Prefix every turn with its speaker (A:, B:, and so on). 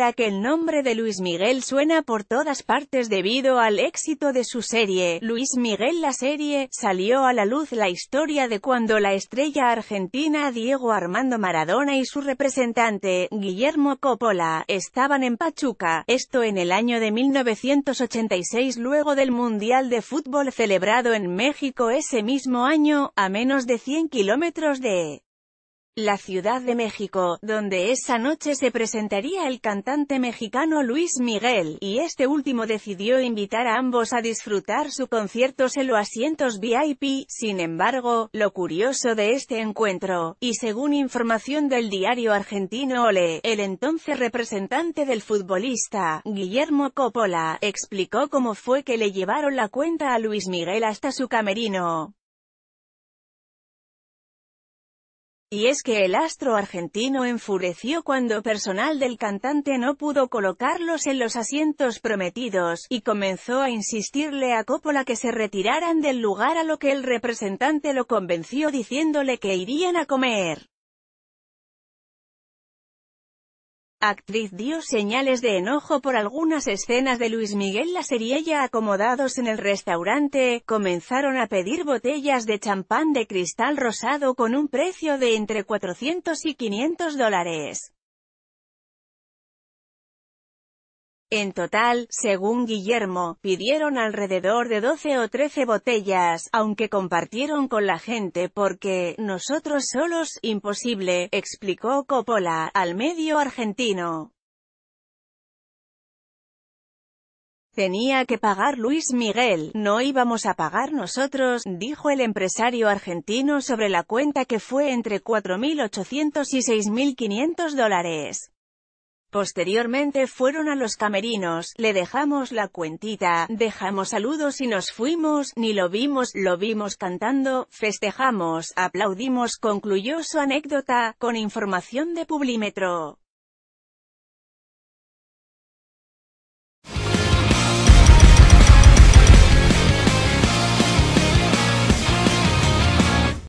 A: ahora que el nombre de Luis Miguel suena por todas partes debido al éxito de su serie, Luis Miguel la serie, salió a la luz la historia de cuando la estrella argentina Diego Armando Maradona y su representante, Guillermo Coppola, estaban en Pachuca, esto en el año de 1986 luego del Mundial de Fútbol celebrado en México ese mismo año, a menos de 100 kilómetros de la Ciudad de México, donde esa noche se presentaría el cantante mexicano Luis Miguel, y este último decidió invitar a ambos a disfrutar su concierto en los asientos VIP, sin embargo, lo curioso de este encuentro, y según información del diario argentino Ole, el entonces representante del futbolista, Guillermo Coppola, explicó cómo fue que le llevaron la cuenta a Luis Miguel hasta su camerino. Y es que el astro argentino enfureció cuando personal del cantante no pudo colocarlos en los asientos prometidos, y comenzó a insistirle a Coppola que se retiraran del lugar a lo que el representante lo convenció diciéndole que irían a comer. Actriz dio señales de enojo por algunas escenas de Luis Miguel la seriella acomodados en el restaurante, comenzaron a pedir botellas de champán de cristal rosado con un precio de entre 400 y 500 dólares. En total, según Guillermo, pidieron alrededor de 12 o 13 botellas, aunque compartieron con la gente porque, nosotros solos, imposible, explicó Coppola, al medio argentino. Tenía que pagar Luis Miguel, no íbamos a pagar nosotros, dijo el empresario argentino sobre la cuenta que fue entre 4.800 y 6.500 dólares. Posteriormente fueron a los camerinos, le dejamos la cuentita, dejamos saludos y nos fuimos, ni lo vimos, lo vimos cantando, festejamos, aplaudimos, concluyó su anécdota, con información de Publímetro.